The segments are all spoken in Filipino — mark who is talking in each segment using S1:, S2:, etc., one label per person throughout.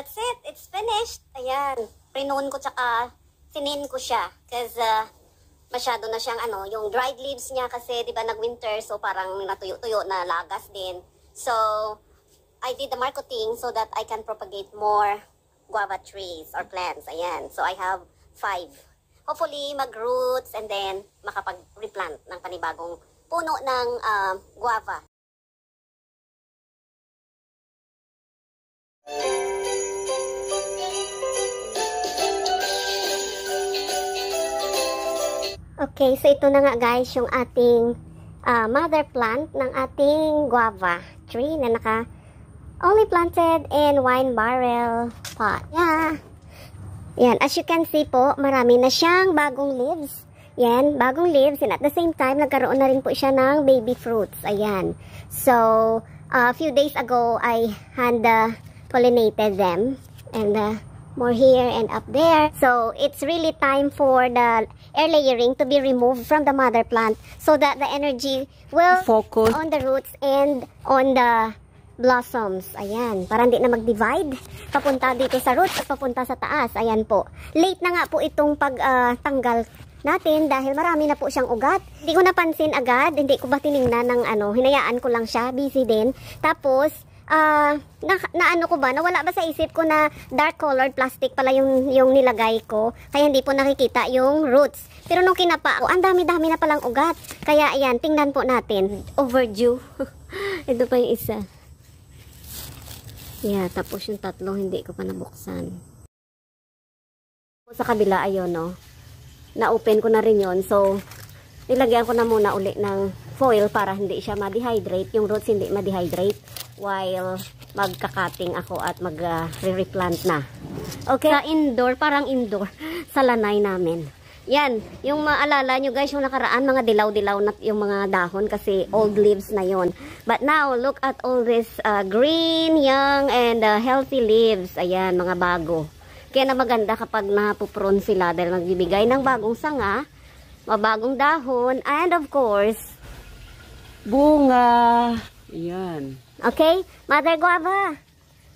S1: that's it. It's finished. Ayan. Prinoon ko tsaka sinin ko siya. Because uh, masyado na siyang ano, yung dried leaves niya kasi di ba nag-winter so parang natuyo-tuyo na lagas din. So, I did the marketing so that I can propagate more guava trees or plants. Ayan. So, I have five. Hopefully, mag-roots and then makapag-replant ng panibagong puno ng uh, guava. Thank you. Okay, so ito na nga guys yung ating uh, mother plant ng ating guava tree na naka only planted in wine barrel pot. Yeah. Yan, as you can see po, marami na siyang bagong leaves. Yan, bagong leaves and at the same time, nagkaroon na rin po siya ng baby fruits. Ayan. So, a few days ago, I hand uh, pollinated them and uh, more here and up there. So it's really time for the air layering to be removed from the mother plant so that the energy will focus on the roots and on the blossoms. Ayan, para hindi na mag-divide. Papunta dito sa roots at papunta sa taas. Ayan po. Late na nga po itong pagtanggal ah, uh, natin dahil marami na po siyang ugat. Hindi ko napansin agad, hindi ko ba tiningnan ng ano, hinayaan ko lang siya, busy din. Tapos, uh, na, na ano ko ba, nawala ba sa isip ko na dark colored plastic pala yung, yung nilagay ko. Kaya hindi po nakikita yung roots. Pero nung kinapa ko, ang dami-dami na palang ugat. Kaya ayan, tingnan po natin. Overdue. Ito pa yung isa. Yeah, tapos yung tatlo, hindi ko pa nabuksan. Sa kabila, ayun, no. Na-open ko na rin yon So, nilagyan ko na muna uli ng foil para hindi siya ma-dehydrate. Yung roots hindi ma-dehydrate while magkakating ako at mag-replant uh, na. Okay, sa indoor, parang indoor, sa lanay namin. Yan, yung maalala nyo guys, yung nakaraan mga dilaw-dilaw na yung mga dahon kasi old leaves na yon. But now, look at all this uh, green, young, and uh, healthy leaves. Ayan, mga bago. Kaya na maganda kapag napupron sila dahil nagbibigay ng bagong sanga, mabagong dahon, and of course, bunga.
S2: Ayan.
S1: Okay? Mother Guava,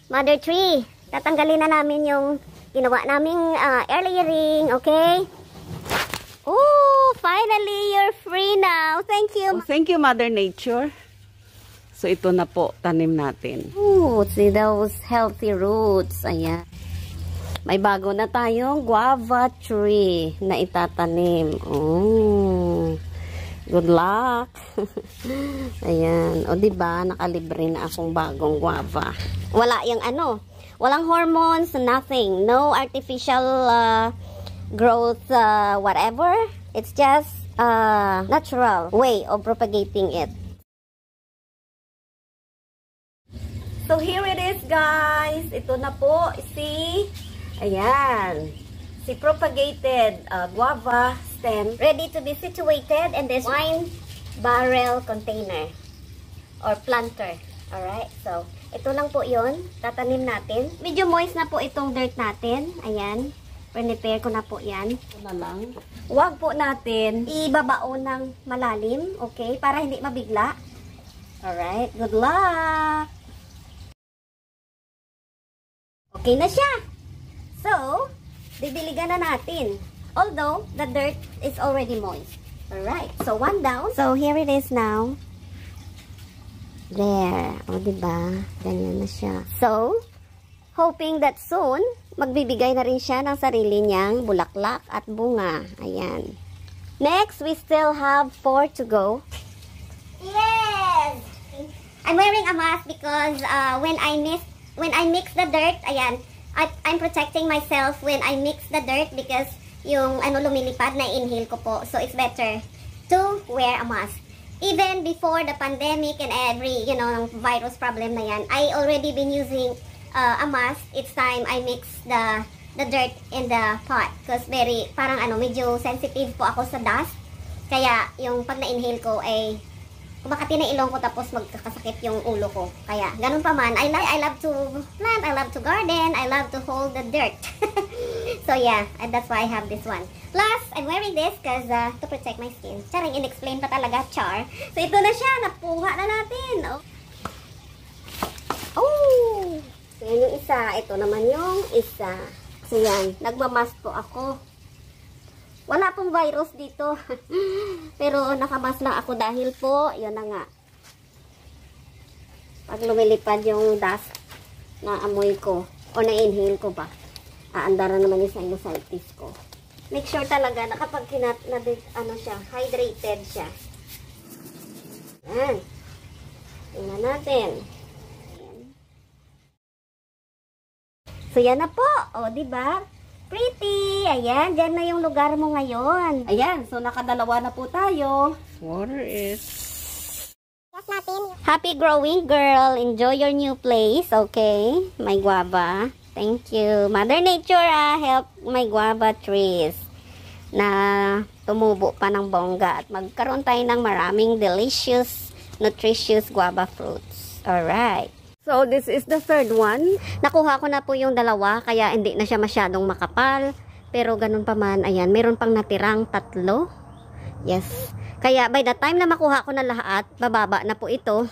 S1: Mother Tree, tatanggalin na namin yung ginawa naming uh, ah, ring. okay?
S2: Oh, finally you're free now. Thank you. Oh, thank you Mother Nature. So ito na po tanim natin. Oh, see those healthy roots. Ayan. May bago na tayong guava tree na itatanim. Oh. Good luck. Ayan. O, ba diba, nakalibre na akong bagong guava.
S1: Wala yung ano. Walang hormones, nothing. No artificial uh, growth, uh, whatever. It's just uh, natural way of propagating it.
S2: So, here it is, guys. Ito na po, si... Ayan the propagated uh, guava
S1: stem ready to be situated in this wine barrel container or planter. Alright, so ito lang po yon Tatanim natin. Medyo moist na po itong dirt natin. Ayan. Prepare ko na po yan. Ito na lang. Huwag po natin ibabao ng malalim. Okay? Para hindi mabigla. Alright. Good luck! Okay na siya. So, bibiligan na natin. Although, the dirt is already moist. Alright, so one down. So, here it is now. There. O, diba? Ganyan na siya. So, hoping that soon, magbibigay na rin siya ng sarili niyang bulaklak at bunga. Ayan. Next, we still have four to go. Yes! I'm wearing a mask because uh, when I mix when I mix the dirt, ayan, at I'm protecting myself when I mix the dirt because yung ano lumilipad na inhale ko po. So it's better to wear a mask. Even before the pandemic and every, you know, virus problem na yan, I already been using uh, a mask. It's time I mix the the dirt in the pot. Because very, parang ano, medyo sensitive po ako sa dust. Kaya yung pag na-inhale ko ay eh, kumakati na ilong ko tapos magkakasakit yung ulo ko. Kaya, ganun pa man, I love, I love to plant, I love to garden, I love to hold the dirt. so yeah, and that's why I have this one. Plus, I'm wearing this because uh, to protect my skin. Charing, in-explain pa talaga, char. So ito na siya, napuha na natin. Oh. oh! So yan yung isa, ito naman yung isa. So yan, nagmamask po ako. Wala pong virus dito. Pero nakamas lang ako dahil po, yun na nga. Pag lumilipad yung dust na amoy ko, o na-inhale ko ba, aandara naman yung sinusitis ko. Make sure talaga na kapag kinat, na, ano siya, hydrated siya. Ayan. Tingnan natin. Ayan. So, yan na po. O, diba? Pretty! Ayan, dyan na yung lugar mo ngayon.
S2: Ayan, so nakadalawa na po tayo. Water it.
S1: Happy growing, girl. Enjoy your new place, okay? My guava. Thank you. Mother Nature, ah, help my guava trees na tumubo pa ng bongga at magkaroon tayo ng maraming delicious, nutritious guava fruits. Alright. So, this is the third one. Nakuha ko na po yung dalawa, kaya hindi na siya masyadong makapal. Pero ganun pa man, ayan, meron pang natirang tatlo. Yes. Kaya by the time na makuha ko na lahat, bababa na po ito.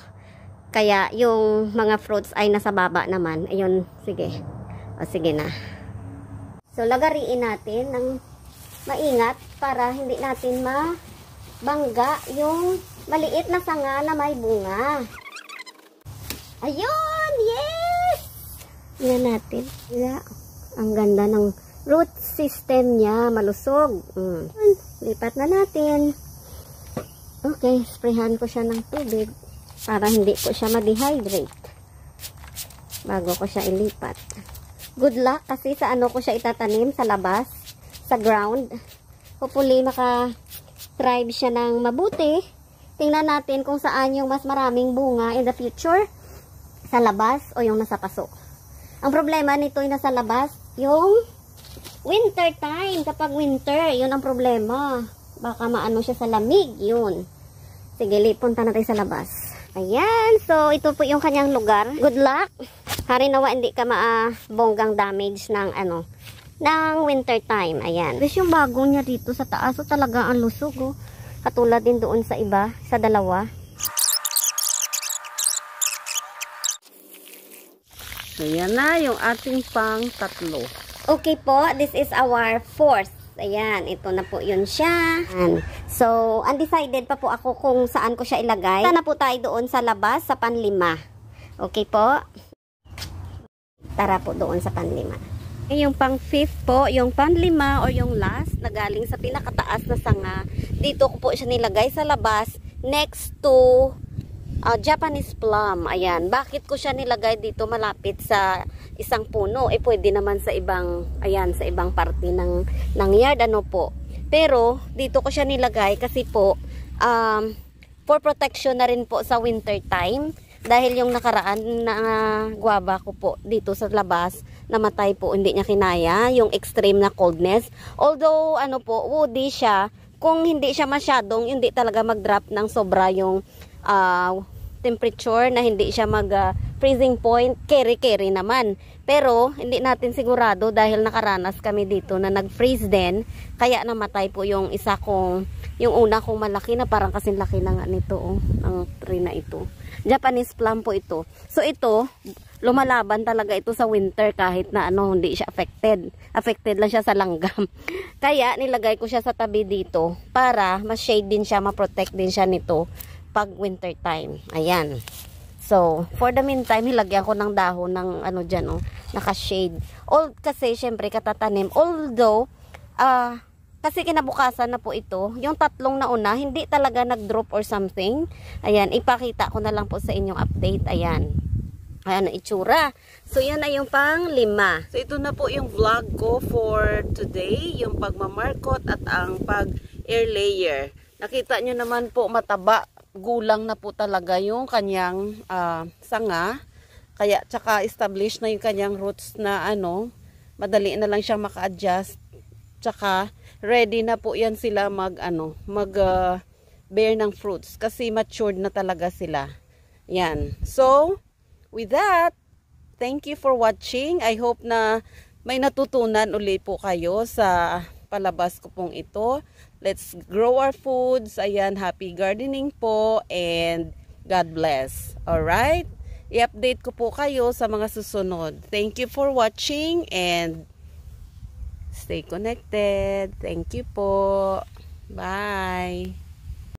S1: Kaya yung mga fruits ay nasa baba naman. Ayun, sige. O, sige na. So, lagariin natin ng maingat para hindi natin mabangga yung maliit na sanga na may bunga. Ayun! Yes! Tingnan natin. Yeah. Ang ganda ng root system niya. Malusog. Mm. Lipat na natin. Okay. Sprayhan ko siya ng tubig para hindi ko siya ma-dehydrate bago ko siya ilipat. Good luck kasi sa ano ko siya itatanim sa labas, sa ground. Hopefully maka-thrive siya ng mabuti. Tingnan natin kung saan yung mas maraming bunga in the future sa labas o yung nasa paso. Ang problema nito yung nasa labas, yung winter time. Kapag winter, yun ang problema. Baka maano siya sa lamig, yun. Sige, punta na tayo sa labas. Ayan, so ito po yung kanyang lugar. Good luck. Hari nawa hindi ka maabonggang damage ng ano, ng winter time. Ayan. Tapos yung bago niya dito sa taas, so oh, talaga ang lusog oh. Katulad din doon sa iba, sa dalawa. Ayan na yung ating pang tatlo. Okay po, this is our fourth. Ayan, ito na po yun siya. Ayan. So, undecided pa po ako kung saan ko siya ilagay. na po tayo doon sa labas, sa panlima. Okay po? Tara po doon sa panlima.
S2: Eh, yung pang fifth po, yung panlima or yung last na galing sa pinakataas na sanga, dito ko po siya nilagay sa labas next to uh, Japanese plum. Ayan. Bakit ko siya nilagay dito malapit sa isang puno? Eh, pwede naman sa ibang, ayan, sa ibang parte ng, ng yard. Ano po? Pero, dito ko siya nilagay kasi po, um, for protection na rin po sa winter time. Dahil yung nakaraan na uh, guwaba ko po dito sa labas, namatay po, hindi niya kinaya, yung extreme na coldness. Although, ano po, woody siya, kung hindi siya masyadong, hindi talaga mag-drop ng sobra yung uh, temperature na hindi siya mag uh, freezing point, keri-keri naman. Pero, hindi natin sigurado dahil nakaranas kami dito na nag-freeze din, kaya namatay po yung isa kong, yung una kong malaki na parang kasing laki na nga nito, oh, ang tree na ito. Japanese plum po ito. So, ito, lumalaban talaga ito sa winter kahit na ano, hindi siya affected. Affected lang siya sa langgam. kaya, nilagay ko siya sa tabi dito para ma shade din siya, ma-protect din siya nito pag winter time. Ayan. So, for the meantime, hilagyan ko ng dahon ng ano dyan, oh, naka-shade. All, kasi, syempre, katatanim. Although, ah, uh, kasi kinabukasan na po ito, yung tatlong na una, hindi talaga nag-drop or something. Ayan, ipakita ko na lang po sa inyong update. Ayan. Ayan ang itsura. So, yan ay yung pang lima. So, ito na po yung vlog ko for today. Yung pagmamarkot at ang pag-air layer. Nakita nyo naman po mataba gulang na po talaga yung kanyang uh, sanga. Kaya tsaka established na yung kanyang roots na ano, madali na lang siyang maka-adjust. Tsaka ready na po yan sila mag ano, mag uh, bear ng fruits kasi matured na talaga sila. Yan. So, with that, thank you for watching. I hope na may natutunan ulit po kayo sa palabas ko pong ito. Let's grow our foods. Ayan, happy gardening po and God bless. Alright? I-update ko po kayo sa mga susunod. Thank you for watching and stay connected. Thank you po. Bye!